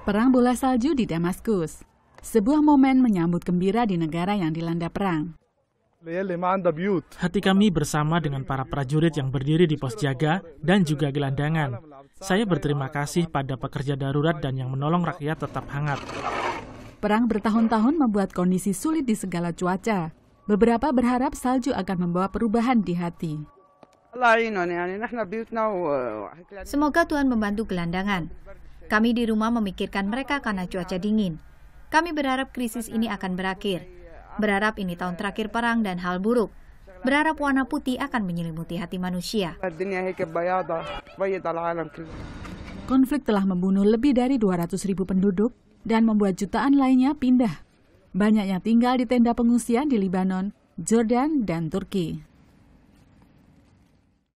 Perang bola salju di Damaskus, sebuah momen menyambut gembira di negara yang dilanda perang. Hati kami bersama dengan para prajurit yang berdiri di pos jaga dan juga gelandangan. Saya berterima kasih pada pekerja darurat dan yang menolong rakyat tetap hangat. Perang bertahun-tahun membuat kondisi sulit di segala cuaca. Beberapa berharap salju akan membawa perubahan di hati. Semoga Tuhan membantu gelandangan. Kami di rumah memikirkan mereka karena cuaca dingin. Kami berharap krisis ini akan berakhir. Berharap ini tahun terakhir perang dan hal buruk. Berharap warna putih akan menyelimuti hati manusia. Konflik telah membunuh lebih dari 200 ribu penduduk dan membuat jutaan lainnya pindah. Banyaknya tinggal di tenda pengungsian di Libanon, Jordan, dan Turki.